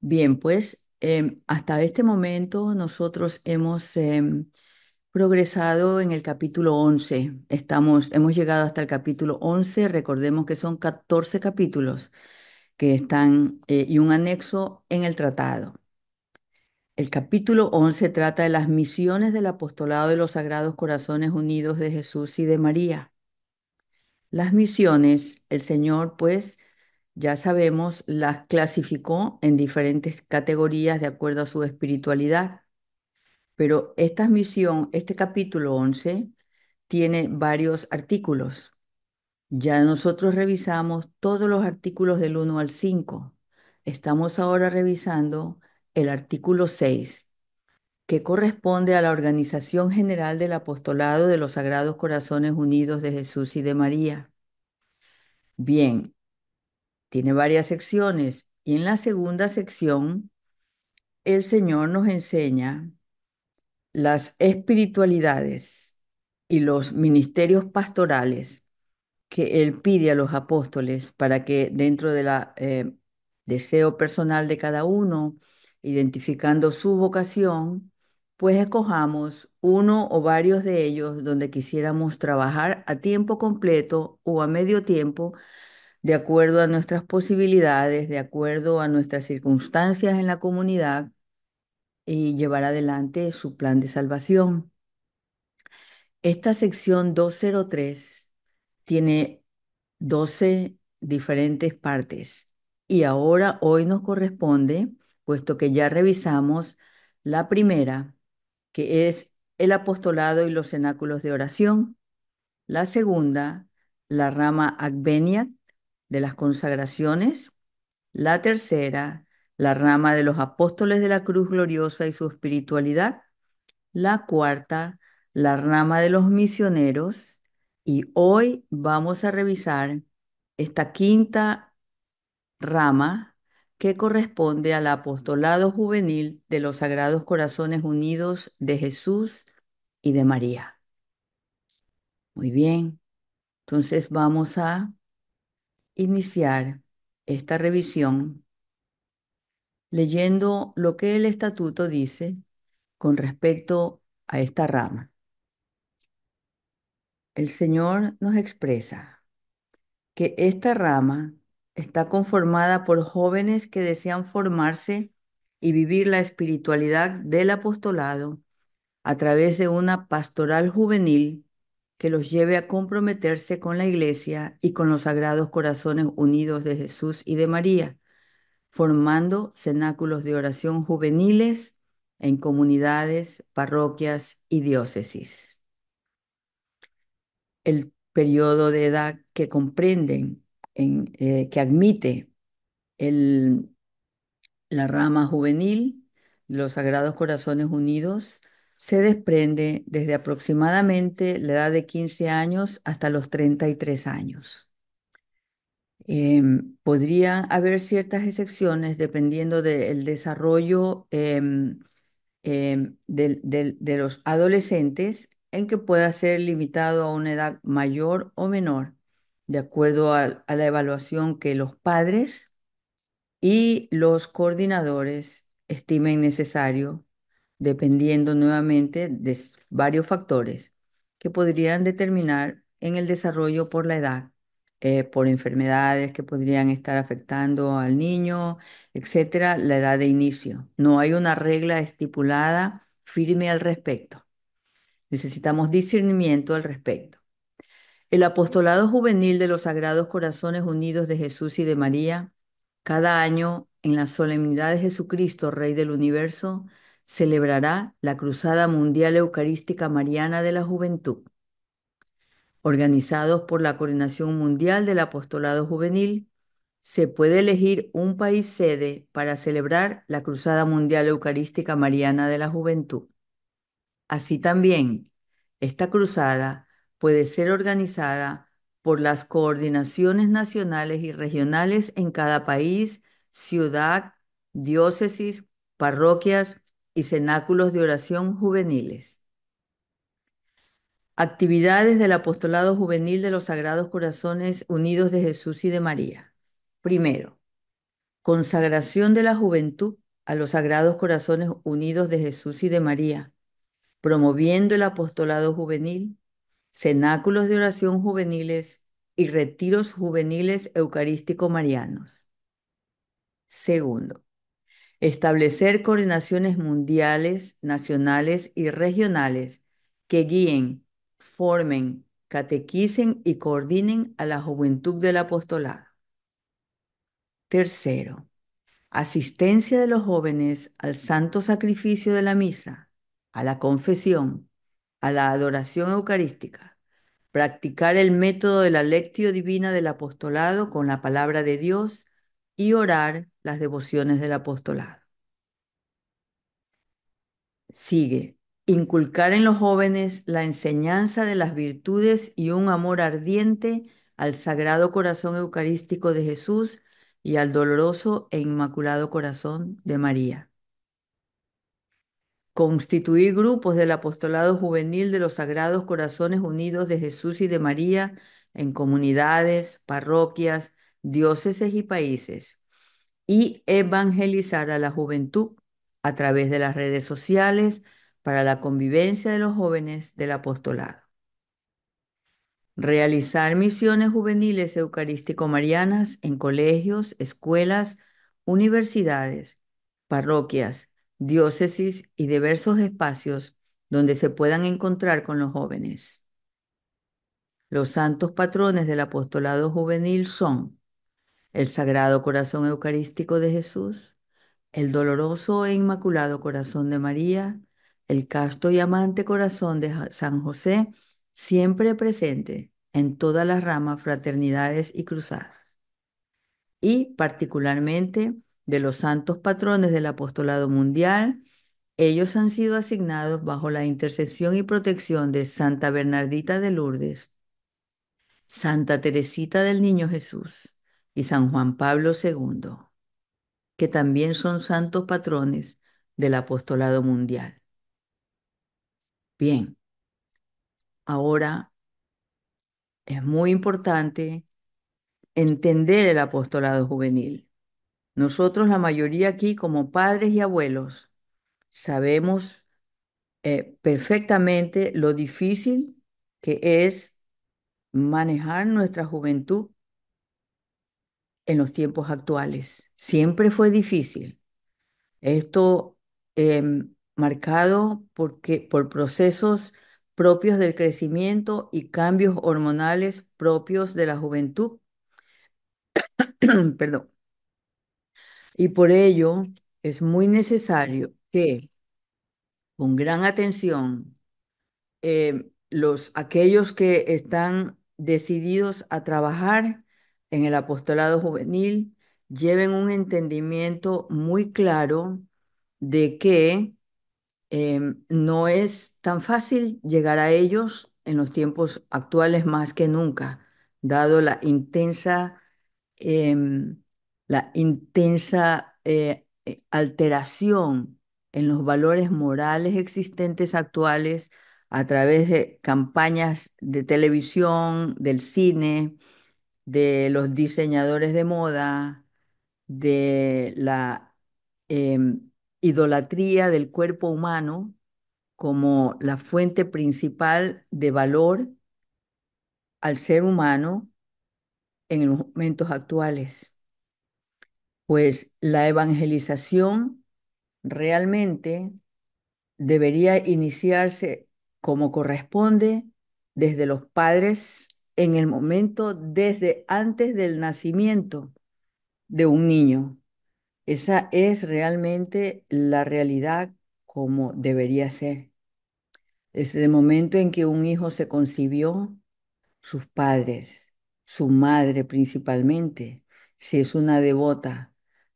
Bien, pues em, hasta este momento nosotros hemos em, progresado en el capítulo 11. Estamos, hemos llegado hasta el capítulo 11. Recordemos que son 14 capítulos que están eh, y un anexo en el tratado. El capítulo 11 trata de las misiones del apostolado de los Sagrados Corazones Unidos de Jesús y de María. Las misiones, el Señor pues ya sabemos, las clasificó en diferentes categorías de acuerdo a su espiritualidad. Pero esta misión, este capítulo 11, tiene varios artículos. Ya nosotros revisamos todos los artículos del 1 al 5. Estamos ahora revisando el artículo 6, que corresponde a la Organización General del Apostolado de los Sagrados Corazones Unidos de Jesús y de María. Bien, tiene varias secciones y en la segunda sección el Señor nos enseña las espiritualidades y los ministerios pastorales que Él pide a los apóstoles para que dentro del eh, deseo personal de cada uno, identificando su vocación, pues escojamos uno o varios de ellos donde quisiéramos trabajar a tiempo completo o a medio tiempo de acuerdo a nuestras posibilidades, de acuerdo a nuestras circunstancias en la comunidad y llevar adelante su plan de salvación. Esta sección 203 tiene 12 diferentes partes y ahora hoy nos corresponde, puesto que ya revisamos la primera, que es el apostolado y los cenáculos de oración, la segunda, la rama advenia de las consagraciones, la tercera, la rama de los apóstoles de la cruz gloriosa y su espiritualidad, la cuarta, la rama de los misioneros, y hoy vamos a revisar esta quinta rama que corresponde al apostolado juvenil de los Sagrados Corazones Unidos de Jesús y de María. Muy bien, entonces vamos a iniciar esta revisión leyendo lo que el estatuto dice con respecto a esta rama. El Señor nos expresa que esta rama está conformada por jóvenes que desean formarse y vivir la espiritualidad del apostolado a través de una pastoral juvenil que los lleve a comprometerse con la Iglesia y con los sagrados corazones unidos de Jesús y de María, formando cenáculos de oración juveniles en comunidades, parroquias y diócesis. El periodo de edad que comprenden, eh, que admite la rama juvenil, los Sagrados Corazones Unidos, se desprende desde aproximadamente la edad de 15 años hasta los 33 años. Em, podría haber ciertas excepciones dependiendo del desarrollo em, em, de, los adolescentes en que pueda ser limitado a una edad mayor o menor, de acuerdo a, a la evaluación que los padres y los coordinadores estimen necesario dependiendo nuevamente de varios factores que podrían determinar en el desarrollo por la edad, eh, por enfermedades que podrían estar afectando al niño, etcétera, la edad de inicio. No hay una regla estipulada firme al respecto. Necesitamos discernimiento al respecto. El apostolado juvenil de los Sagrados Corazones Unidos de Jesús y de María, cada año en la solemnidad de Jesucristo, Rey del Universo, celebrará la Cruzada Mundial Eucarística Mariana de la Juventud, organizados por la Coordinación Mundial del Apostolado Juvenil. Se puede elegir un país sede para celebrar la Cruzada Mundial Eucarística Mariana de la Juventud. Así también, esta cruzada puede ser organizada por las coordinaciones nacionales y regionales en cada país, ciudad, diócesis, parroquias, y cenáculos de oración juveniles. Actividades del apostolado juvenil de los Sagrados Corazones Unidos de Jesús y de María. Primero, consagración de la juventud a los Sagrados Corazones Unidos de Jesús y de María, promoviendo el apostolado juvenil, cenáculos de oración juveniles y retiros juveniles eucarístico-marianos. Segundo, Establecer coordinaciones mundiales, nacionales y regionales que guíen, formen, catequicen y coordinen a la juventud del apostolado. Tercero, asistencia de los jóvenes al santo sacrificio de la misa, a la confesión, a la adoración eucarística, practicar el método de la lectio divina del apostolado con la palabra de Dios y orar las devociones del apostolado. Sigue, inculcar en los jóvenes la enseñanza de las virtudes y un amor ardiente al Sagrado Corazón Eucarístico de Jesús y al doloroso e inmaculado corazón de María. Constituir grupos del apostolado juvenil de los Sagrados Corazones Unidos de Jesús y de María en comunidades, parroquias, dióceses y países y evangelizar a la juventud a través de las redes sociales para la convivencia de los jóvenes del apostolado. Realizar misiones juveniles eucarístico-marianas en colegios, escuelas, universidades, parroquias, diócesis y diversos espacios donde se puedan encontrar con los jóvenes. Los santos patrones del apostolado juvenil son el Sagrado Corazón Eucarístico de Jesús, el doloroso e inmaculado corazón de María, el casto y amante corazón de San José, siempre presente en todas las ramas, fraternidades y cruzadas, y particularmente de los santos patrones del apostolado mundial, ellos han sido asignados bajo la intercesión y protección de Santa Bernardita de Lourdes, Santa Teresita del Niño Jesús, y San Juan Pablo II, que también son santos patrones del apostolado mundial. Bien, ahora es muy importante entender el apostolado juvenil. Nosotros, la mayoría aquí, como padres y abuelos, sabemos eh, perfectamente lo difícil que es manejar nuestra juventud en los tiempos actuales. Siempre fue difícil. Esto em, marcado porque, por procesos propios del crecimiento y cambios hormonales propios de la juventud. Perdón. Y por ello es muy necesario que con gran atención em, los, aquellos que están decididos a trabajar en el apostolado juvenil lleven un entendimiento muy claro de que eh, no es tan fácil llegar a ellos en los tiempos actuales más que nunca, dado la intensa, em, la intensa eh, eh, alteración en los valores morales existentes actuales a través de campañas de televisión, del cine, de los diseñadores de moda, de la em, idolatría del cuerpo humano como la fuente principal de valor al ser humano en los momentos actuales. Pues la evangelización realmente debería iniciarse como corresponde desde los padres en el momento desde antes del nacimiento de un niño. Esa es realmente la realidad como debería ser. Desde el momento en que un hijo se concibió, sus padres, su madre principalmente, si es una devota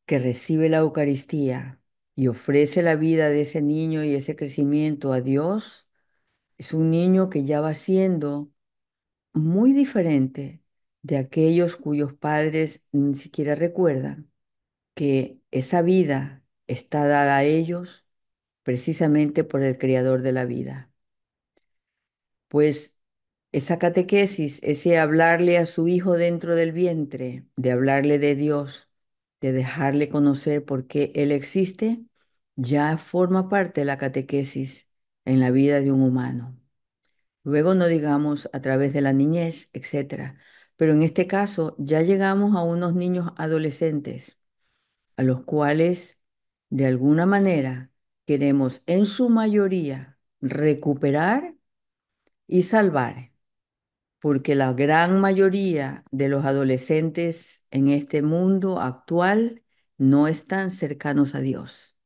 que recibe la Eucaristía y ofrece la vida de ese niño y ese crecimiento a Dios, es un niño que ya va siendo muy diferente de aquellos cuyos padres ni siquiera recuerdan que esa vida está dada a ellos precisamente por el creador de la vida. Pues esa catequesis, ese hablarle a su hijo dentro del vientre, de hablarle de Dios, de dejarle conocer por qué Él existe, ya forma parte de la catequesis en la vida de un humano. Luego no digamos a través de la niñez, etc. Pero en este caso ya llegamos a unos niños adolescentes, a los cuales, de alguna manera, queremos en su mayoría recuperar y salvar, porque la gran mayoría de los adolescentes en este mundo actual no están cercanos a Dios,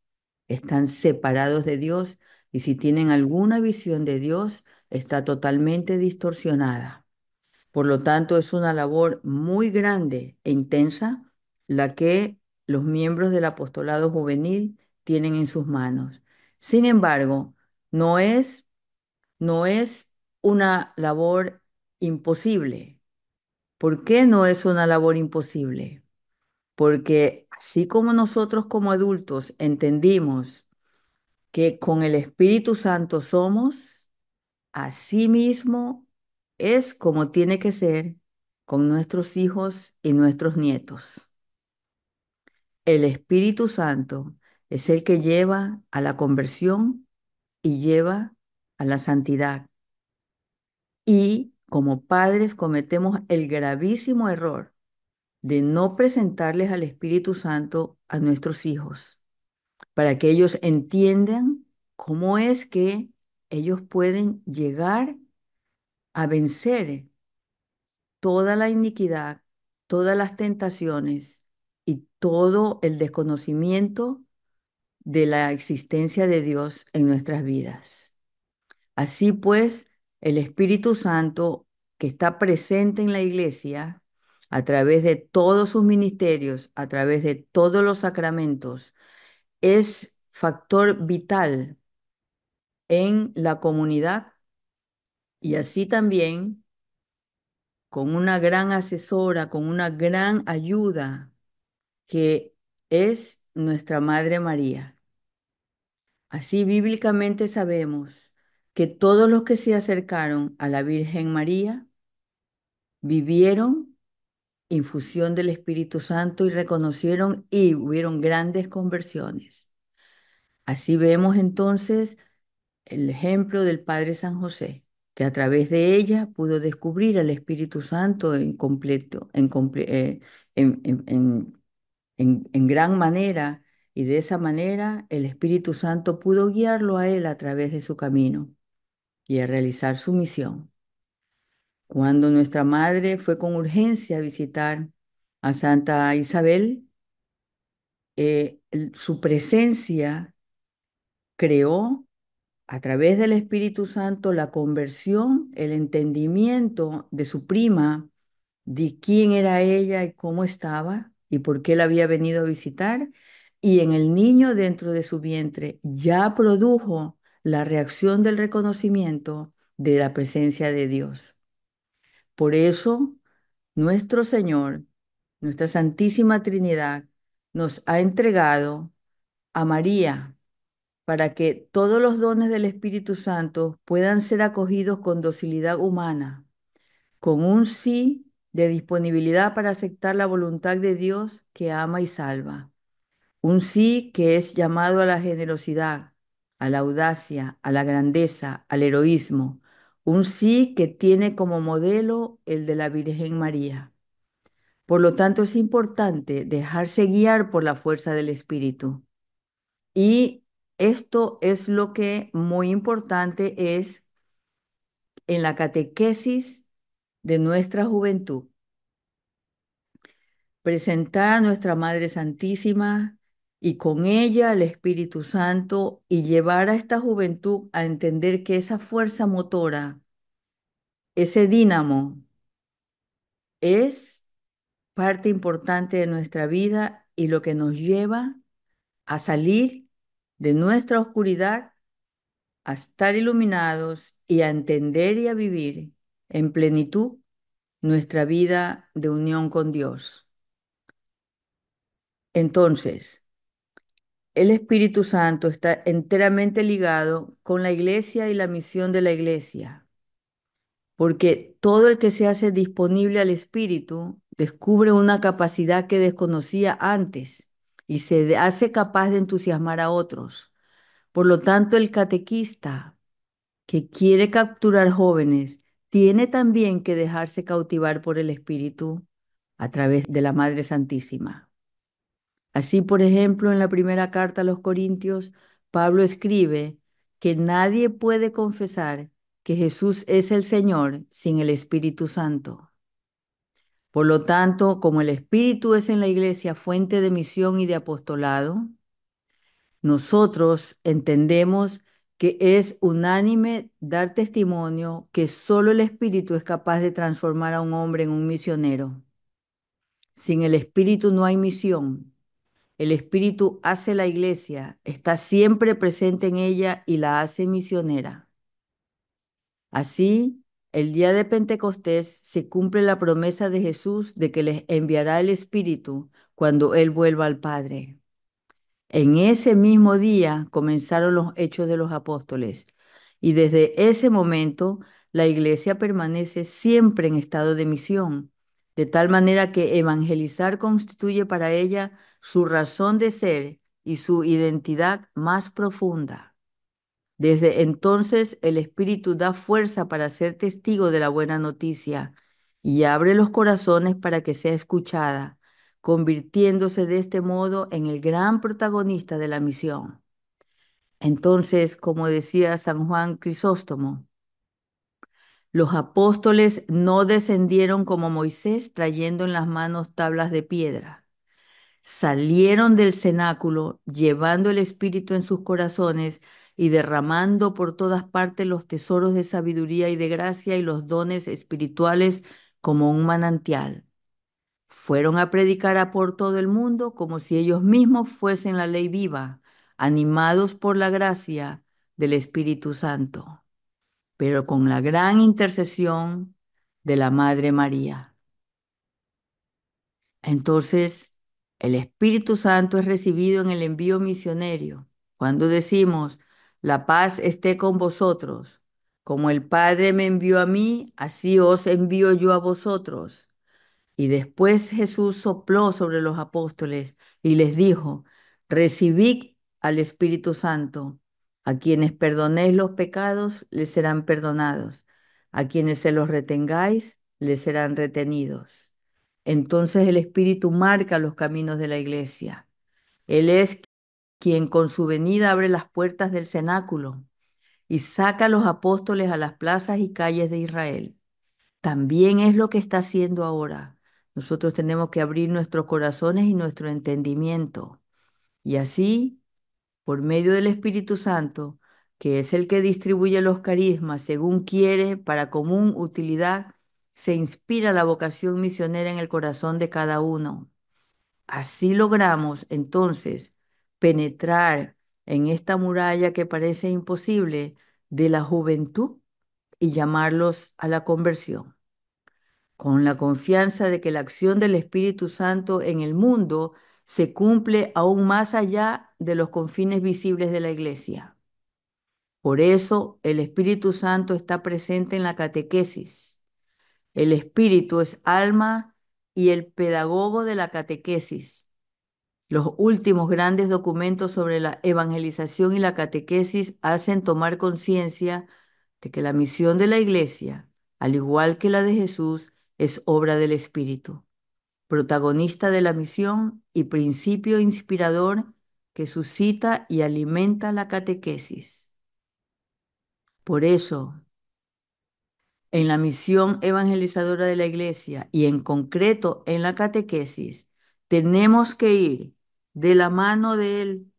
están separados de Dios y si tienen alguna visión de Dios, está totalmente distorsionada. Por lo tanto, es una labor muy grande e intensa la que los miembros del apostolado juvenil tienen en sus manos. Sin embargo, no es, no es una labor imposible. ¿Por qué no es una labor imposible? Porque así como nosotros como adultos entendimos que con el Espíritu Santo somos, Así mismo es como tiene que ser con nuestros hijos y nuestros nietos. El Espíritu Santo es el que lleva a la conversión y lleva a la santidad. Y como padres cometemos el gravísimo error de no presentarles al Espíritu Santo a nuestros hijos, para que ellos entiendan cómo es que ellos pueden llegar a vencer toda la iniquidad, todas las tentaciones y todo el desconocimiento de la existencia de Dios en nuestras vidas. Así pues, el Espíritu Santo que está presente en la iglesia a través de todos sus ministerios, a través de todos los sacramentos, es factor vital en la comunidad y así también con una gran asesora, con una gran ayuda que es nuestra Madre María. Así bíblicamente sabemos que todos los que se acercaron a la Virgen María vivieron infusión del Espíritu Santo y reconocieron y hubieron grandes conversiones. Así vemos entonces el ejemplo del Padre San José, que a través de ella pudo descubrir al Espíritu Santo en completo, eh, en, en, gran manera, y de esa manera el Espíritu Santo pudo guiarlo a él a través de su camino y a realizar su misión. Cuando nuestra madre fue con urgencia a visitar a Santa Isabel, eh, su presencia creó a través del Espíritu Santo la conversión, el entendimiento de su prima, de quién era ella y cómo estaba y por qué la había venido a visitar, y en el niño dentro de su vientre ya produjo la reacción del reconocimiento de la presencia de Dios. Por eso, nuestro Señor, nuestra Santísima Trinidad, nos ha entregado a María, para que todos los dones del Espíritu Santo puedan ser acogidos con docilidad humana, con un sí de disponibilidad para aceptar la voluntad de Dios que ama y salva. Un sí que es llamado a la generosidad, a la audacia, a la grandeza, al heroísmo. Un sí que tiene como modelo el de la Virgen María. Por lo tanto, es importante dejarse guiar por la fuerza del Espíritu y esto es lo que muy importante es en la catequesis de nuestra juventud. Presentar a nuestra Madre Santísima y con ella al Espíritu Santo y llevar a esta juventud a entender que esa fuerza motora, ese dínamo, es parte importante de nuestra vida y lo que nos lleva a salir de nuestra oscuridad a estar iluminados y a entender y a vivir en plenitud nuestra vida de unión con Dios. Entonces, el Espíritu Santo está enteramente ligado con la iglesia y la misión de la iglesia, porque todo el que se hace disponible al Espíritu descubre una capacidad que desconocía antes y se hace capaz de entusiasmar a otros. Por lo tanto, el catequista que quiere capturar jóvenes tiene también que dejarse cautivar por el Espíritu a través de la Madre Santísima. Así, por ejemplo, en la primera carta a los Corintios, Pablo escribe que nadie puede confesar que Jesús es el Señor sin el Espíritu Santo. Por lo tanto, como el Espíritu es en la iglesia fuente de misión y de apostolado, nosotros entendemos que es unánime dar testimonio que solo el Espíritu es capaz de transformar a un hombre en un misionero. Sin el Espíritu no hay misión. El Espíritu hace la iglesia, está siempre presente en ella y la hace misionera. Así, el día de Pentecostés se cumple la promesa de Jesús de que les enviará el Espíritu cuando Él vuelva al Padre. En ese mismo día comenzaron los hechos de los apóstoles y desde ese momento la iglesia permanece siempre en estado de misión, de tal manera que evangelizar constituye para ella su razón de ser y su identidad más profunda. Desde entonces el Espíritu da fuerza para ser testigo de la buena noticia y abre los corazones para que sea escuchada, convirtiéndose de este modo en el gran protagonista de la misión. Entonces, como decía San Juan Crisóstomo, los apóstoles no descendieron como Moisés trayendo en las manos tablas de piedra. Salieron del cenáculo llevando el Espíritu en sus corazones y derramando por todas partes los tesoros de sabiduría y de gracia y los dones espirituales como un manantial. Fueron a predicar a por todo el mundo como si ellos mismos fuesen la ley viva, animados por la gracia del Espíritu Santo, pero con la gran intercesión de la Madre María. Entonces, el Espíritu Santo es recibido en el envío misionero. Cuando decimos, la paz esté con vosotros. Como el Padre me envió a mí, así os envío yo a vosotros. Y después Jesús sopló sobre los apóstoles y les dijo, recibid al Espíritu Santo. A quienes perdonéis los pecados, les serán perdonados. A quienes se los retengáis, les serán retenidos. Entonces el Espíritu marca los caminos de la iglesia. Él es quien con su venida abre las puertas del cenáculo y saca a los apóstoles a las plazas y calles de Israel. También es lo que está haciendo ahora. Nosotros tenemos que abrir nuestros corazones y nuestro entendimiento. Y así, por medio del Espíritu Santo, que es el que distribuye los carismas según quiere para común utilidad, se inspira la vocación misionera en el corazón de cada uno. Así logramos entonces penetrar en esta muralla que parece imposible de la juventud y llamarlos a la conversión. Con la confianza de que la acción del Espíritu Santo en el mundo se cumple aún más allá de los confines visibles de la iglesia. Por eso el Espíritu Santo está presente en la catequesis. El Espíritu es alma y el pedagogo de la catequesis los últimos grandes documentos sobre la evangelización y la catequesis hacen tomar conciencia de que la misión de la Iglesia, al igual que la de Jesús, es obra del Espíritu, protagonista de la misión y principio inspirador que suscita y alimenta la catequesis. Por eso, en la misión evangelizadora de la Iglesia y en concreto en la catequesis, tenemos que ir de la mano de Él,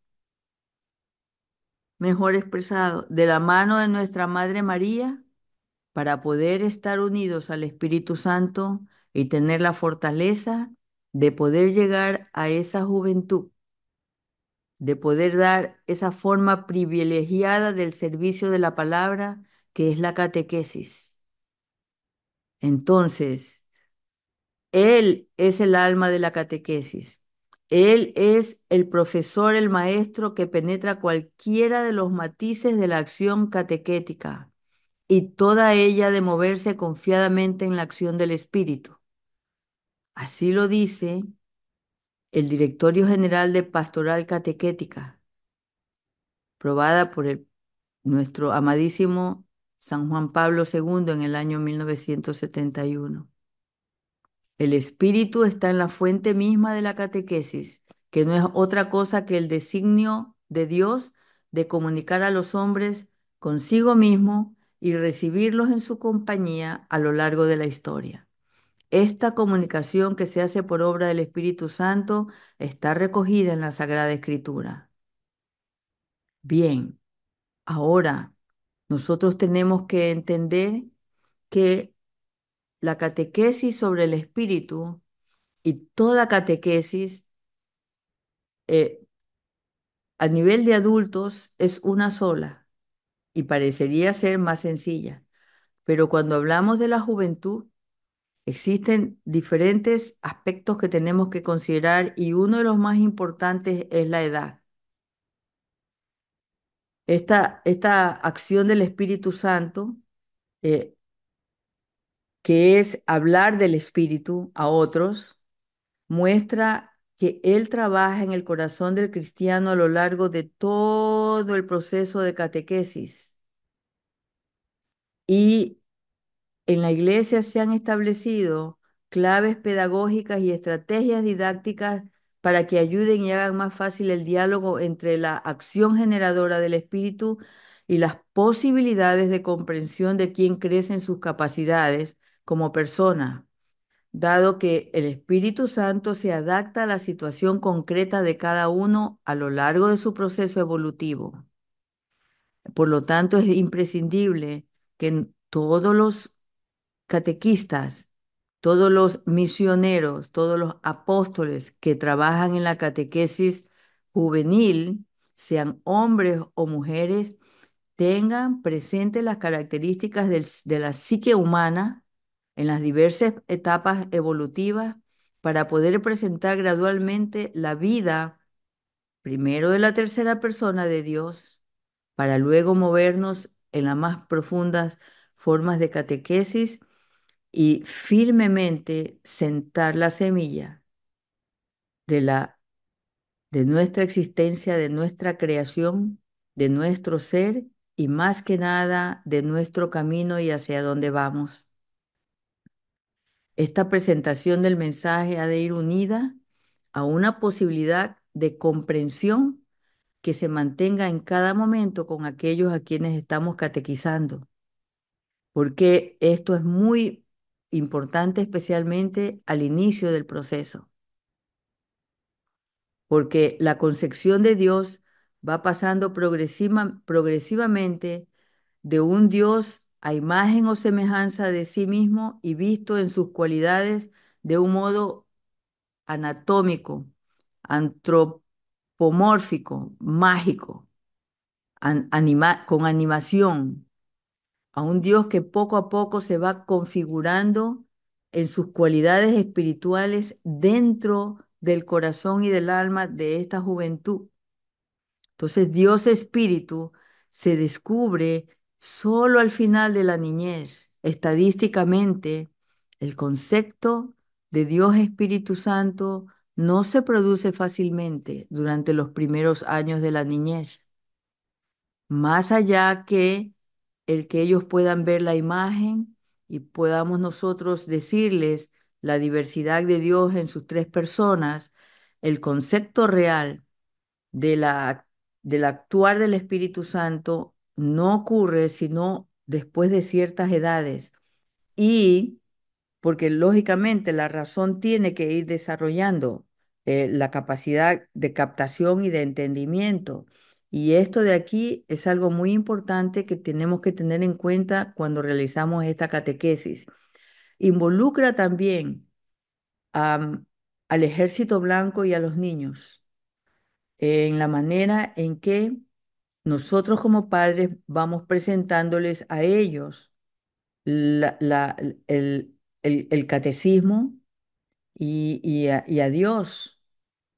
mejor expresado, de la mano de nuestra Madre María, para poder estar unidos al Espíritu Santo y tener la fortaleza de poder llegar a esa juventud, de poder dar esa forma privilegiada del servicio de la palabra que es la catequesis. Entonces, Él es el alma de la catequesis. Él es el profesor, el maestro que penetra cualquiera de los matices de la acción catequética y toda ella de moverse confiadamente en la acción del Espíritu. Así lo dice el Directorio General de Pastoral Catequética, probada por el, nuestro amadísimo San Juan Pablo II en el año 1971. El espíritu está en la fuente misma de la catequesis, que no es otra cosa que el designio de Dios de comunicar a los hombres consigo mismo y recibirlos en su compañía a lo largo de la historia. Esta comunicación que se hace por obra del Espíritu Santo está recogida en la Sagrada Escritura. Bien, ahora nosotros tenemos que entender que la catequesis sobre el espíritu y toda catequesis eh, a nivel de adultos es una sola y parecería ser más sencilla. Pero cuando hablamos de la juventud, existen diferentes aspectos que tenemos que considerar y uno de los más importantes es la edad. Esta, esta acción del Espíritu Santo eh, que es hablar del Espíritu a otros, muestra que Él trabaja en el corazón del cristiano a lo largo de todo el proceso de catequesis. Y en la iglesia se han establecido claves pedagógicas y estrategias didácticas para que ayuden y hagan más fácil el diálogo entre la acción generadora del espíritu y las posibilidades de comprensión de quien crece en sus capacidades como persona, dado que el Espíritu Santo se adapta a la situación concreta de cada uno a lo largo de su proceso evolutivo. Por lo tanto, es imprescindible que todos los catequistas, todos los misioneros, todos los apóstoles que trabajan en la catequesis juvenil, sean hombres o mujeres, tengan presentes las características de la psique humana en las diversas etapas evolutivas para poder presentar gradualmente la vida, primero de la tercera persona de Dios, para luego movernos en las más profundas formas de catequesis y firmemente sentar la semilla de la de nuestra existencia, de nuestra creación, de nuestro ser y más que nada de nuestro camino y hacia dónde vamos. Esta presentación del mensaje ha de ir unida a una posibilidad de comprensión que se mantenga en cada momento con aquellos a quienes estamos catequizando, porque esto es muy importante especialmente al inicio del proceso, porque la concepción de Dios va pasando progresiva, progresivamente de un Dios a imagen o semejanza de sí mismo y visto en sus cualidades de un modo anatómico, antropomórfico, mágico, con animación, a un Dios que poco a poco se va configurando en sus cualidades espirituales dentro del corazón y del alma de esta juventud. Entonces Dios Espíritu se descubre Solo al final de la niñez, estadísticamente, el concepto de Dios Espíritu Santo no se produce fácilmente durante los primeros años de la niñez, más allá que el que ellos puedan ver la imagen y podamos nosotros decirles la diversidad de Dios en sus tres personas, el concepto real de la, del actuar del Espíritu Santo no ocurre sino después de ciertas edades y porque lógicamente la razón tiene que ir desarrollando eh, la capacidad de captación y de entendimiento. Y esto de aquí es algo muy importante que tenemos que tener en cuenta cuando realizamos esta catequesis. Involucra también al ejército blanco y a los niños en la manera en que nosotros como padres vamos presentándoles a ellos el, catecismo y, a, y a Dios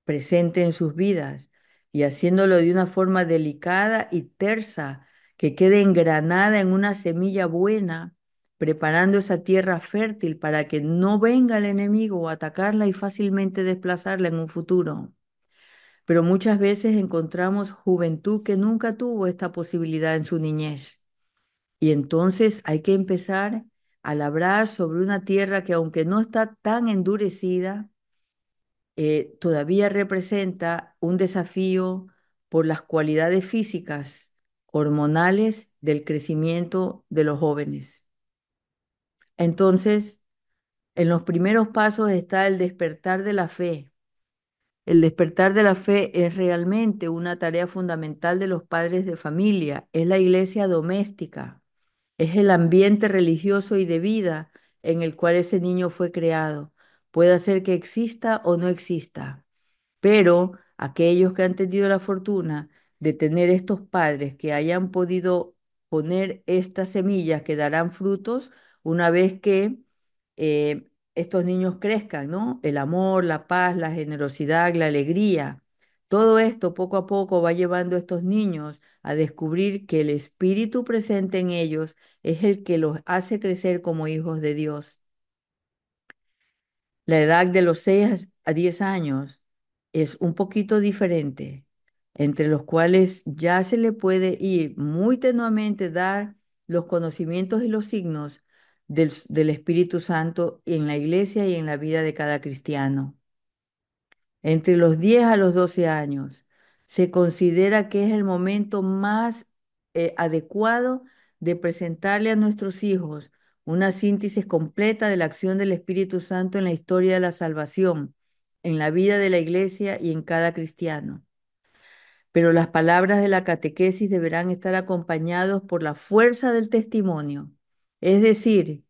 presente en sus vidas y haciéndolo de una forma delicada y tersa, que quede engranada en una semilla buena, preparando esa tierra fértil para que no venga el enemigo a atacarla y fácilmente desplazarla en un futuro pero muchas veces encontramos juventud que nunca tuvo esta posibilidad en su niñez. Y entonces hay que empezar a labrar sobre una tierra que aunque no está tan endurecida, eh, todavía representa un desafío por las cualidades físicas, hormonales del crecimiento de los jóvenes. Entonces, en los primeros pasos está el despertar de la fe, el despertar de la fe es realmente una tarea fundamental de los padres de familia, es la iglesia doméstica, es el ambiente religioso y de vida en el cual ese niño fue creado. Puede ser que exista o no exista, pero aquellos que han tenido la fortuna de tener estos padres que hayan podido poner estas semillas que darán frutos una vez que eh, estos niños crezcan, ¿no? El amor, la paz, la generosidad, la alegría. Todo esto poco a poco va llevando a estos niños a descubrir que el espíritu presente en ellos es el que los hace crecer como hijos de Dios. La edad de los 6 a 10 años es un poquito diferente, entre los cuales ya se le puede ir muy tenuamente dar los conocimientos y los signos del, Espíritu Santo en la iglesia y en la vida de cada cristiano. Entre los 10 a los 12 años se considera que es el momento más eh, adecuado de presentarle a nuestros hijos una síntesis completa de la acción del Espíritu Santo en la historia de la salvación, en la vida de la iglesia y en cada cristiano. Pero las palabras de la catequesis deberán estar acompañados por la fuerza del testimonio es decir,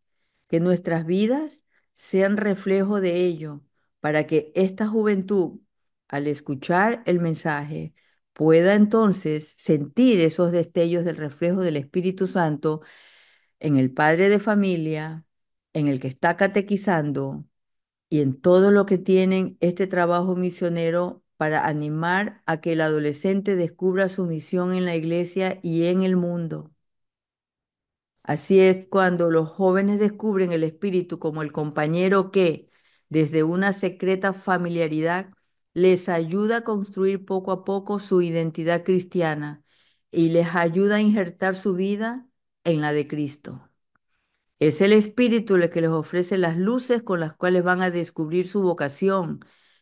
que nuestras vidas sean reflejo de ello para que esta juventud, al escuchar el mensaje, pueda entonces sentir esos destellos del reflejo del Espíritu Santo en el padre de familia, en el que está catequizando y en todo lo que tienen este trabajo misionero para animar a que el adolescente descubra su misión en la iglesia y en el mundo. Así es cuando los jóvenes descubren el espíritu como el compañero que, desde una secreta familiaridad, les ayuda a construir poco a poco su identidad cristiana y les ayuda a injertar su vida en la de Cristo. Es el espíritu el que les ofrece las luces con las cuales van a descubrir su vocación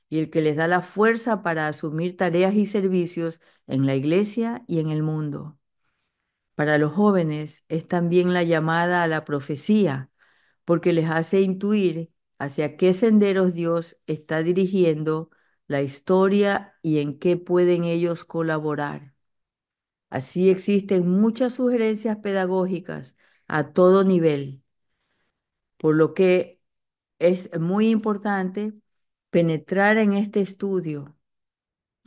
y el que les da la fuerza para asumir tareas y servicios en la iglesia y en el mundo para los jóvenes es también la llamada a la profecía, porque les hace intuir hacia qué senderos Dios está dirigiendo la historia y en qué pueden ellos colaborar. Así existen muchas sugerencias pedagógicas a todo nivel, por lo que es muy importante penetrar en este estudio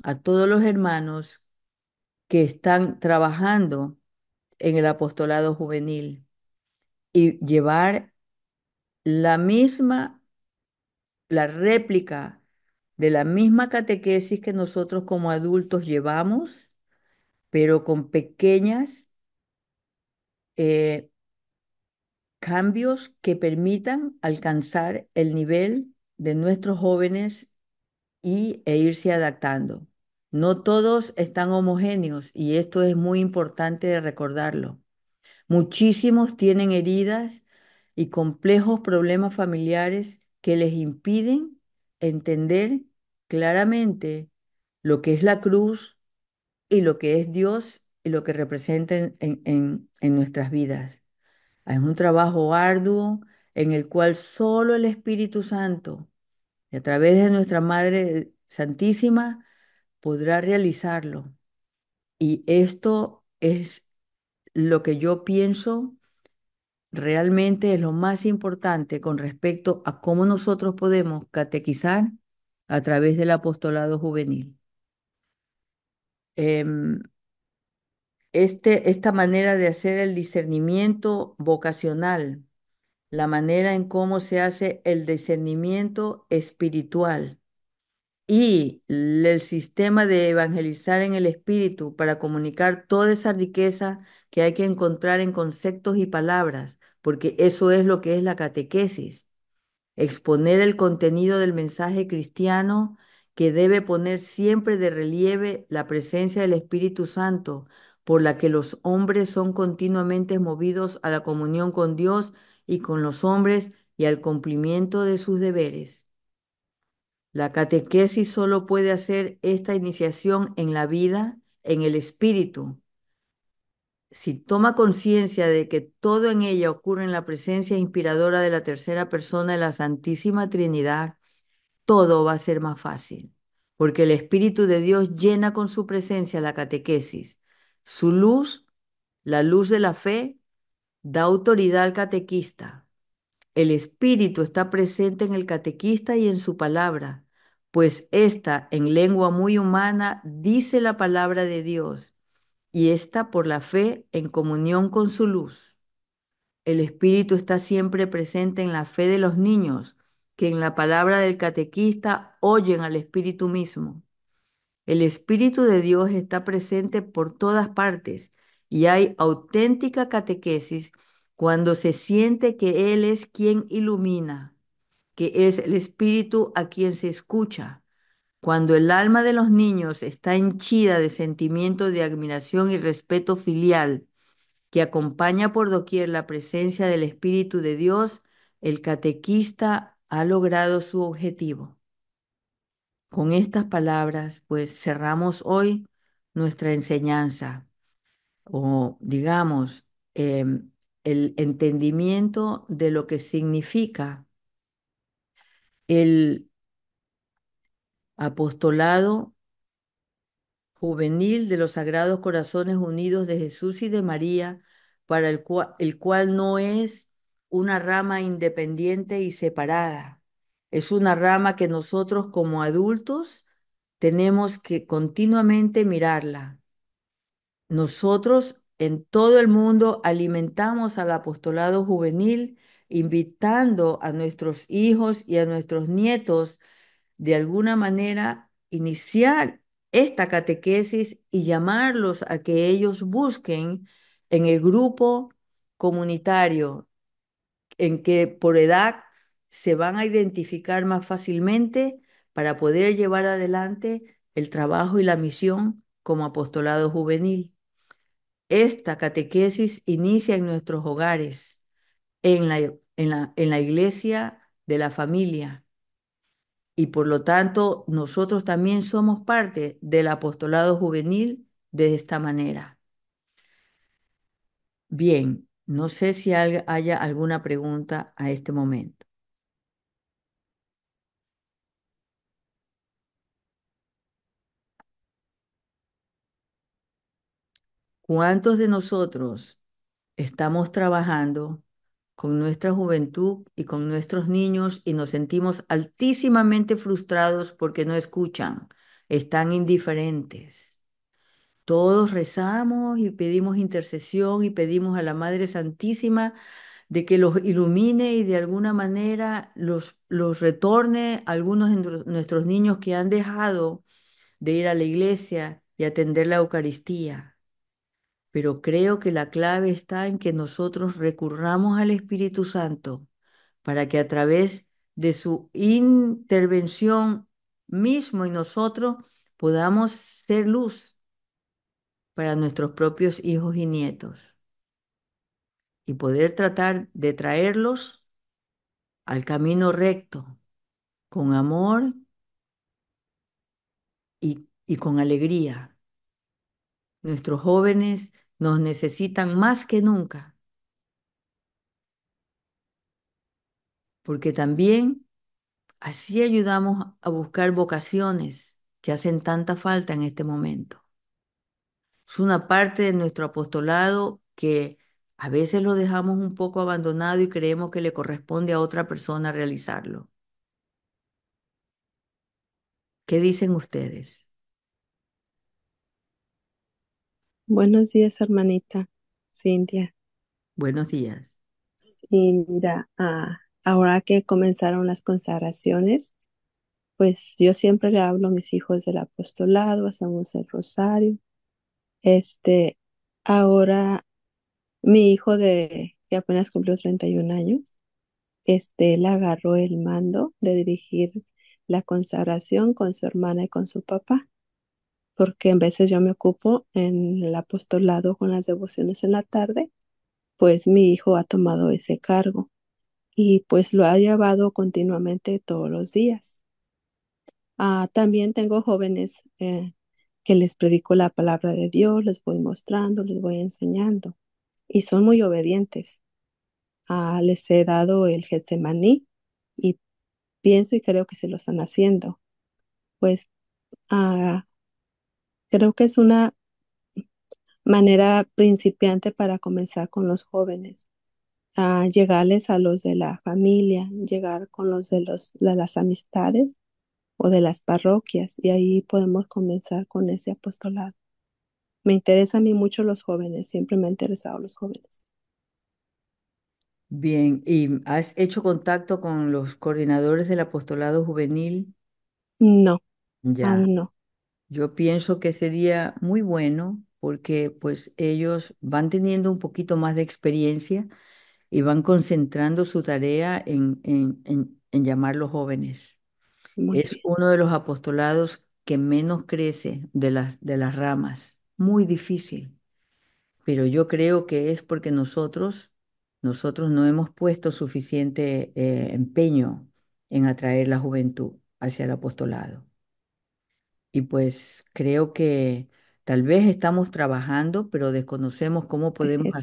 a todos los hermanos que están trabajando en el apostolado juvenil y llevar la misma, la réplica de la misma catequesis que nosotros como adultos llevamos, pero con pequeñas eh, cambios que permitan alcanzar el nivel de nuestros jóvenes y, e irse adaptando. No todos están homogéneos y esto es muy importante recordarlo. Muchísimos tienen heridas y complejos problemas familiares que les impiden entender claramente lo que es la cruz y lo que es Dios y lo que representa en, nuestras vidas. Es un trabajo arduo en el cual solo el Espíritu Santo, a través de nuestra Madre Santísima, podrá realizarlo. Y esto es lo que yo pienso realmente es lo más importante con respecto a cómo nosotros podemos catequizar a través del apostolado juvenil. Em, este, esta manera de hacer el discernimiento vocacional, la manera en cómo se hace el discernimiento espiritual, y el sistema de evangelizar en el espíritu para comunicar toda esa riqueza que hay que encontrar en conceptos y palabras, porque eso es lo que es la catequesis, exponer el contenido del mensaje cristiano que debe poner siempre de relieve la presencia del Espíritu Santo, por la que los hombres son continuamente movidos a la comunión con Dios y con los hombres y al cumplimiento de sus deberes. La catequesis solo puede hacer esta iniciación en la vida, en el espíritu. Si toma conciencia de que todo en ella ocurre en la presencia inspiradora de la tercera persona de la Santísima Trinidad, todo va a ser más fácil, porque el Espíritu de Dios llena con su presencia la catequesis. Su luz, la luz de la fe, da autoridad al catequista el Espíritu está presente en el catequista y en su palabra, pues ésta, en lengua muy humana, dice la palabra de Dios, y ésta por la fe en comunión con su luz. El Espíritu está siempre presente en la fe de los niños, que en la palabra del catequista oyen al Espíritu mismo. El Espíritu de Dios está presente por todas partes y hay auténtica catequesis cuando se siente que Él es quien ilumina, que es el espíritu a quien se escucha, cuando el alma de los niños está henchida de sentimientos de admiración y respeto filial, que acompaña por doquier la presencia del Espíritu de Dios, el catequista ha logrado su objetivo. Con estas palabras, pues cerramos hoy nuestra enseñanza, o digamos, em, el entendimiento de lo que significa el apostolado juvenil de los Sagrados Corazones Unidos de Jesús y de María, para el cual, el cual no es una rama independiente y separada. Es una rama que nosotros como adultos tenemos que continuamente mirarla. Nosotros en todo el mundo alimentamos al apostolado juvenil, invitando a nuestros hijos y a nuestros nietos de alguna manera iniciar esta catequesis y llamarlos a que ellos busquen en el grupo comunitario en que por edad se van a identificar más fácilmente para poder llevar adelante el trabajo y la misión como apostolado juvenil. Esta catequesis inicia en nuestros hogares, en la, en la, en la iglesia de la familia. Y por lo tanto, nosotros también somos parte del apostolado juvenil de esta manera. Bien, no sé si haya alguna pregunta a este momento. ¿Cuántos de nosotros estamos trabajando con nuestra juventud y con nuestros niños y nos sentimos altísimamente frustrados porque no escuchan, están indiferentes? Todos rezamos y pedimos intercesión y pedimos a la Madre Santísima de que los ilumine y de alguna manera los, los retorne algunos de nuestros niños que han dejado de ir a la iglesia y atender la Eucaristía pero creo que la clave está en que nosotros recurramos al Espíritu Santo para que a través de su intervención mismo y nosotros podamos ser luz para nuestros propios hijos y nietos y poder tratar de traerlos al camino recto, con amor y, y con alegría. Nuestros jóvenes nos necesitan más que nunca. Porque también así ayudamos a buscar vocaciones que hacen tanta falta en este momento. Es una parte de nuestro apostolado que a veces lo dejamos un poco abandonado y creemos que le corresponde a otra persona realizarlo. ¿Qué dicen ustedes? Buenos días, hermanita Cintia. Buenos días. Sí, mira, ah, ahora que comenzaron las consagraciones, pues yo siempre le hablo a mis hijos del apostolado, hacemos el rosario. Este, ahora mi hijo de que apenas cumplió 31 años, este, él agarró el mando de dirigir la consagración con su hermana y con su papá porque en veces yo me ocupo en el apostolado con las devociones en la tarde, pues mi hijo ha tomado ese cargo y pues lo ha llevado continuamente todos los días. Ah, también tengo jóvenes eh, que les predico la palabra de Dios, les voy mostrando, les voy enseñando y son muy obedientes. Ah, les he dado el Getsemaní y pienso y creo que se lo están haciendo. Pues ah, Creo que es una manera principiante para comenzar con los jóvenes, a llegarles a los de la familia, llegar con los de, los, las amistades o de las parroquias y ahí podemos comenzar con ese apostolado. Me interesa a mí mucho los jóvenes, siempre me han interesado los jóvenes. Bien, ¿y has hecho contacto con los coordinadores del apostolado juvenil? No, ya. aún no. Yo pienso que sería muy bueno porque pues ellos van teniendo un poquito más de experiencia y van concentrando su tarea en, en, en, llamar los jóvenes. es uno de los apostolados que menos crece de las, de las ramas. Muy difícil. Pero yo creo que es porque nosotros, nosotros no hemos puesto suficiente eh, empeño en atraer la juventud hacia el apostolado. Y pues creo que tal vez estamos trabajando, pero desconocemos cómo e podemos hemos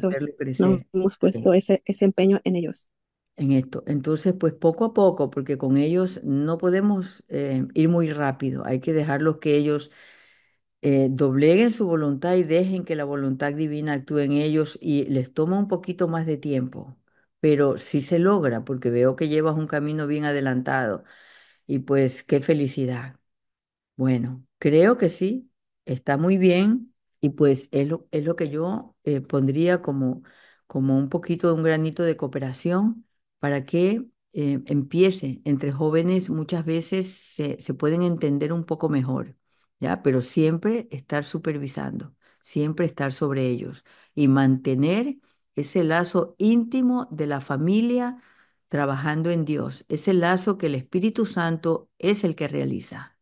puesto ese, empeño en ellos. en esto. Entonces, pues poco a poco, porque con ellos no podemos eh, ir muy rápido, hay que dejarlos que ellos eh, dobleguen su voluntad y dejen que la voluntad divina actúe en ellos y les toma un poquito más de tiempo, pero sí se logra, porque veo que llevas un camino bien adelantado. Y pues qué felicidad, bueno, creo que sí, está muy bien y pues es lo, es lo que yo eh, pondría como, como un poquito de un granito de cooperación para que eh, empiece. Entre jóvenes muchas veces se, pueden entender un poco mejor, ¿ya? Pero siempre estar supervisando, siempre estar sobre ellos y mantener ese lazo íntimo de la familia trabajando en Dios, ese lazo que el Espíritu Santo es el que realiza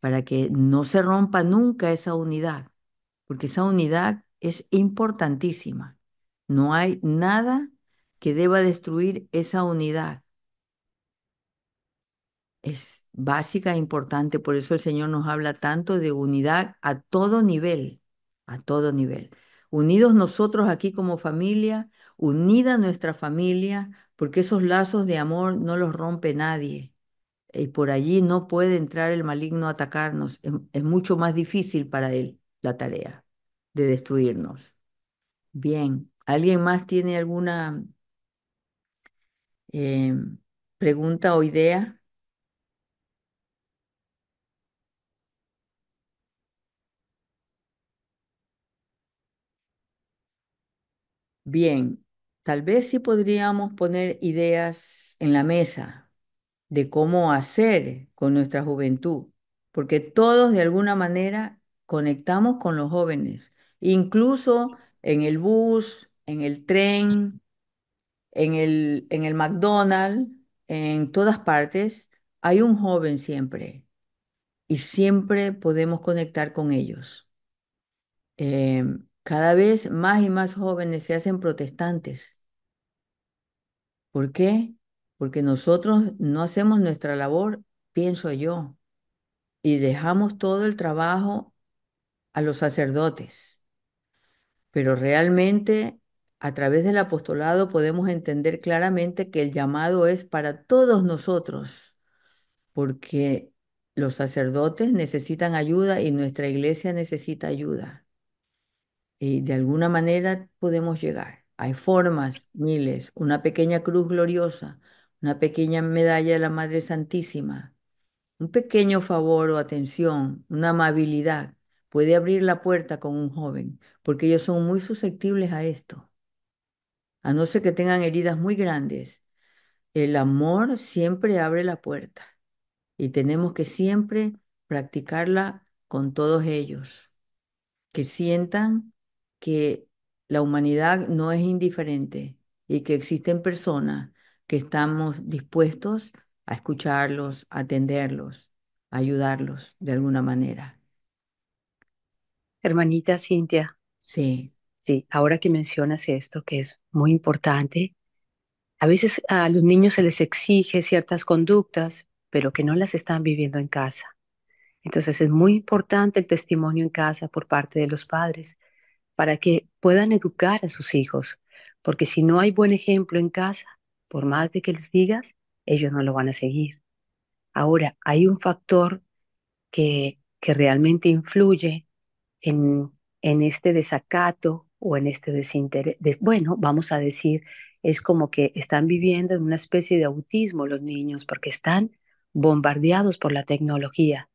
para que no se rompa nunca esa unidad, porque esa unidad es importantísima. No hay nada que deba destruir esa unidad. Es básica e importante, por eso el Señor nos habla tanto de unidad a todo nivel, a todo nivel. Unidos nosotros aquí como familia, unida nuestra familia, porque esos lazos de amor no los rompe nadie y eh, por allí no puede entrar el maligno a atacarnos. Es, mucho más difícil para él la tarea de destruirnos. Bien, ¿alguien más tiene alguna em, pregunta o idea? Bien, tal vez sí podríamos poner ideas en la mesa de cómo hacer con nuestra juventud, porque todos de alguna manera conectamos con los jóvenes, incluso en el bus, en el tren, en el, en el McDonald's, en todas partes, hay un joven siempre y siempre podemos conectar con ellos. Em, cada vez más y más jóvenes se hacen protestantes. ¿Por qué? porque nosotros no hacemos nuestra labor, pienso yo, y dejamos todo el trabajo a los sacerdotes. Pero realmente a través del apostolado podemos entender claramente que el llamado es para todos nosotros, porque los sacerdotes necesitan ayuda y nuestra iglesia necesita ayuda. Y de alguna manera podemos llegar. Hay formas, miles, una pequeña cruz gloriosa, una pequeña medalla de la Madre Santísima, un pequeño favor o atención, una amabilidad, puede abrir la puerta con un joven, porque ellos son muy susceptibles a esto. A no ser que tengan heridas muy grandes, el amor siempre abre la puerta y tenemos que siempre practicarla con todos ellos, que sientan que la humanidad no es indiferente y que existen personas que estamos dispuestos a escucharlos, a atenderlos, a ayudarlos de alguna manera. Hermanita Cintia. Sí. Sí, ahora que mencionas esto, que es muy importante, a veces a los niños se les exige ciertas conductas, pero que no las están viviendo en casa. Entonces es muy importante el testimonio en casa por parte de los padres para que puedan educar a sus hijos, porque si no hay buen ejemplo en casa, por más de que les digas, ellos no lo van a seguir. Ahora, hay un factor que, que realmente influye en, en este desacato o en este desinterés. bueno, vamos a decir, es como que están viviendo en una especie de autismo los niños porque están bombardeados por la tecnología.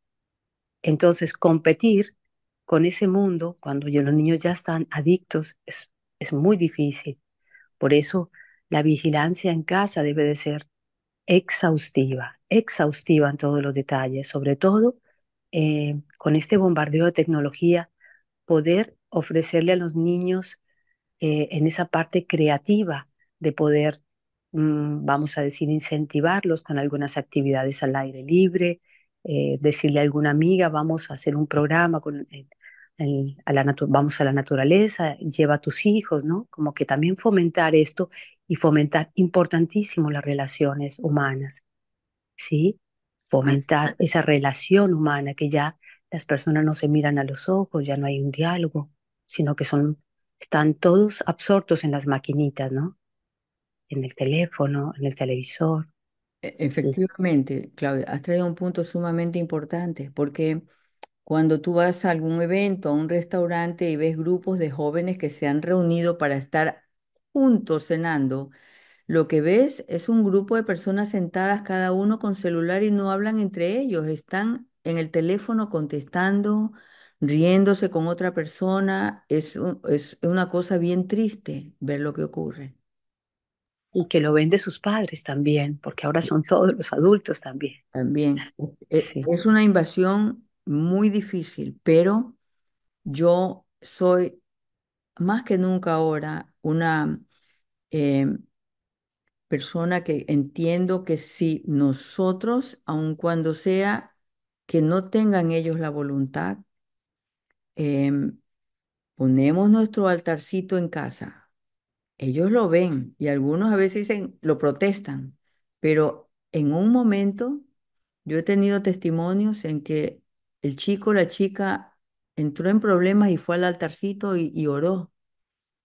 Entonces, competir con ese mundo cuando los niños ya están adictos es muy difícil. Por eso la vigilancia en casa debe de ser exhaustiva, exhaustiva en todos los detalles, sobre todo eh, con este bombardeo de tecnología, poder ofrecerle a los niños eh, en esa parte creativa de poder, mm, vamos a decir, incentivarlos con algunas actividades al aire libre, eh, decirle a alguna amiga, vamos a hacer un programa con, a la vamos a la naturaleza, lleva a tus hijos, ¿no? Como que también fomentar esto y fomentar importantísimo las relaciones humanas, ¿sí? Fomentar esa relación humana que ya las personas no se miran a los ojos, ya no hay un diálogo, sino que son, están todos absortos en las maquinitas, ¿no? En el teléfono, en el televisor. E, efectivamente, Claudia, has traído un punto sumamente importante, porque cuando tú vas a algún evento, a un restaurante y ves grupos de jóvenes que se han reunido para estar juntos cenando, lo que ves es un grupo de personas sentadas cada uno con celular y no hablan entre ellos, están en el teléfono contestando, riéndose con otra persona. Es, es una cosa bien triste ver lo que ocurre. Y que lo ven de sus padres también, porque ahora son todos los adultos también. También. es e, una invasión muy difícil, pero yo soy más que nunca ahora una em, persona que entiendo que si nosotros, aun cuando sea que no tengan ellos la voluntad, em, ponemos nuestro altarcito en casa, ellos lo ven y algunos a veces lo protestan, pero en un momento yo he tenido testimonios en que el chico, la chica entró en problemas y fue al altarcito y, oró,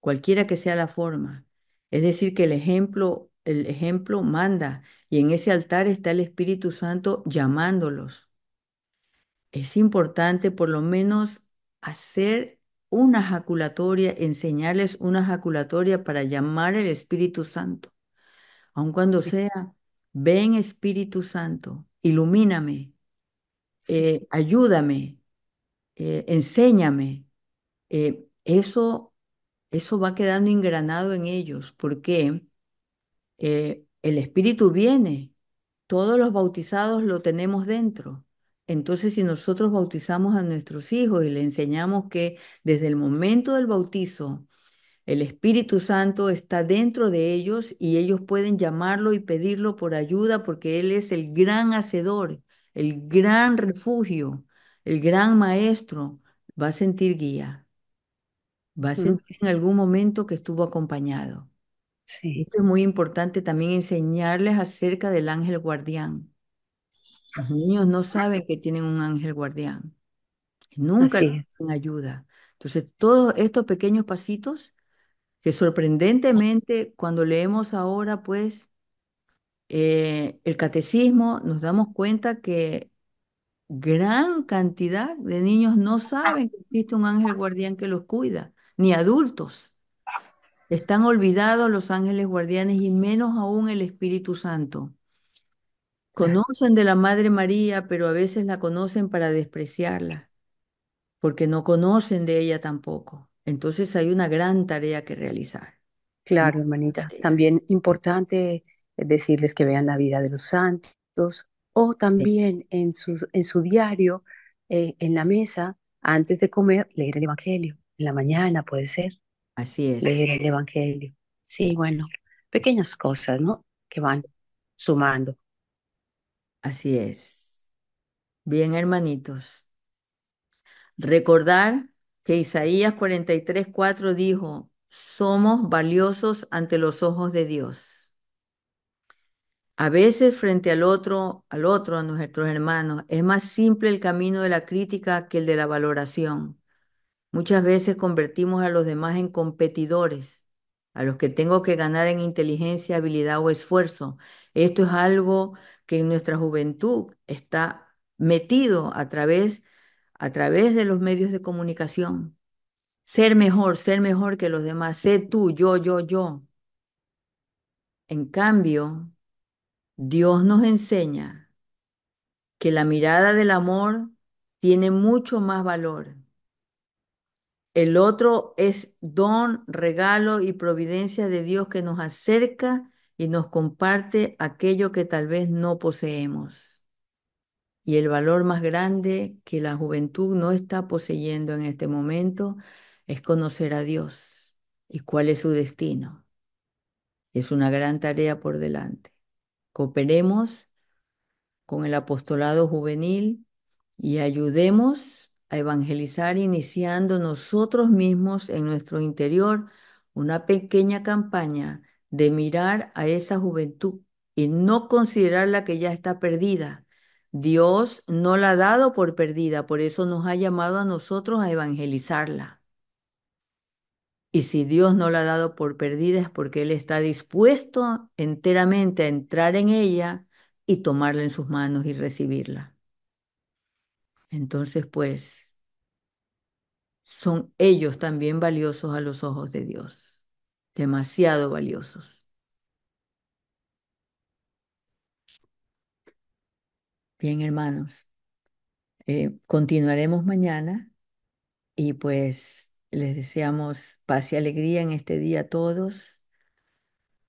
cualquiera que sea la forma. Es decir, que el ejemplo, el ejemplo manda y en ese altar está el Espíritu Santo llamándolos. Es importante por lo menos hacer una jaculatoria, enseñarles una jaculatoria para llamar al Espíritu Santo. Aun cuando sea, ven Espíritu Santo, ilumíname, eh, ayúdame, eh, enséñame. Eh, eso, eso va quedando engranado en ellos porque el Espíritu viene, todos los bautizados lo tenemos dentro. Entonces, si nosotros bautizamos a nuestros hijos y le enseñamos que desde el momento del bautizo, el Espíritu Santo está dentro de ellos y ellos pueden llamarlo y pedirlo por ayuda porque Él es el gran hacedor el gran refugio, el gran maestro, va a sentir guía, va a mm. sentir en algún momento que estuvo acompañado. Sí. Esto es muy importante también enseñarles acerca del ángel guardián. Los niños no saben que tienen un ángel guardián. Nunca les ayuda. Entonces, todos estos pequeños pasitos que sorprendentemente cuando leemos ahora, pues eh, el catecismo, nos damos cuenta que gran cantidad de niños no saben que existe un ángel guardián que los cuida, ni adultos. Están olvidados los ángeles guardianes y menos aún el Espíritu Santo. Conocen de la Madre María, pero a veces la conocen para despreciarla, porque no conocen de ella tampoco. Entonces hay una gran tarea que realizar. Claro, hermanita. También importante decirles que vean la vida de los santos o también en su, en su diario, eh, en la mesa, antes de comer, leer el Evangelio. En la mañana puede ser. Así es. Leer el Evangelio. Sí, bueno, pequeñas cosas, ¿no? Que van sumando. Así es. Bien, hermanitos. Recordar que Isaías 43, 4 dijo, somos valiosos ante los ojos de Dios. A veces frente al otro, al otro, a nuestros hermanos, es más simple el camino de la crítica que el de la valoración. Muchas veces convertimos a los demás en competidores, a los que tengo que ganar en inteligencia, habilidad o esfuerzo. Esto es algo que en nuestra juventud está metido a través, a través de los medios de comunicación. Ser mejor, ser mejor que los demás, sé tú, yo, yo, yo. En cambio, Dios nos enseña que la mirada del amor tiene mucho más valor. El otro es don, regalo y providencia de Dios que nos acerca y nos comparte aquello que tal vez no poseemos. Y el valor más grande que la juventud no está poseyendo en este momento es conocer a Dios y cuál es su destino. Es una gran tarea por delante. Cooperemos con el apostolado juvenil y ayudemos a evangelizar iniciando nosotros mismos en nuestro interior una pequeña campaña de mirar a esa juventud y no considerarla que ya está perdida. Dios no la ha dado por perdida, por eso nos ha llamado a nosotros a evangelizarla. Y si Dios no la ha dado por perdida es porque Él está dispuesto enteramente a entrar en ella y tomarla en sus manos y recibirla. Entonces, pues, son ellos también valiosos a los ojos de Dios, demasiado valiosos. Bien, hermanos, eh, continuaremos mañana y pues les deseamos paz y alegría en este día a todos.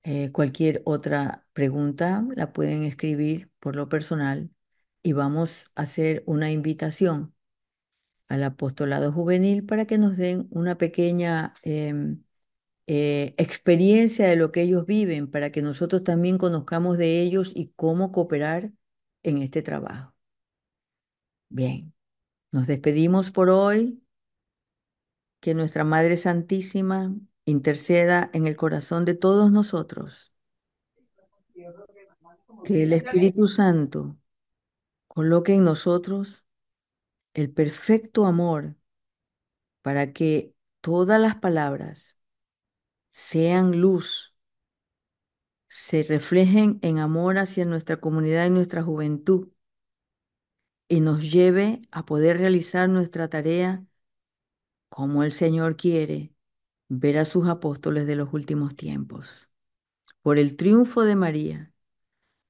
Eh, cualquier otra pregunta la pueden escribir por lo personal y vamos a hacer una invitación al apostolado juvenil para que nos den una pequeña em, eh, experiencia de lo que ellos viven, para que nosotros también conozcamos de ellos y cómo cooperar en este trabajo. Bien, nos despedimos por hoy que nuestra Madre Santísima interceda en el corazón de todos nosotros. Que el Espíritu Santo coloque en nosotros el perfecto amor para que todas las palabras sean luz, se reflejen en amor hacia nuestra comunidad y nuestra juventud y nos lleve a poder realizar nuestra tarea como el Señor quiere ver a sus apóstoles de los últimos tiempos, por el triunfo de María,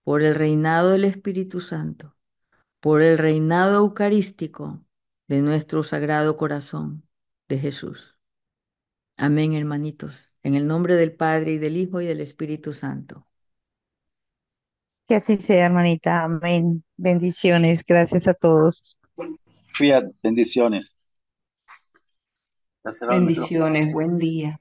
por el reinado del Espíritu Santo, por el reinado eucarístico de nuestro sagrado corazón de Jesús. Amén, hermanitos, en el nombre del Padre y del Hijo y del Espíritu Santo. Que así sea, hermanita. Amén. Bendiciones. Gracias a todos. Fiat, bendiciones. Bendiciones, buen día.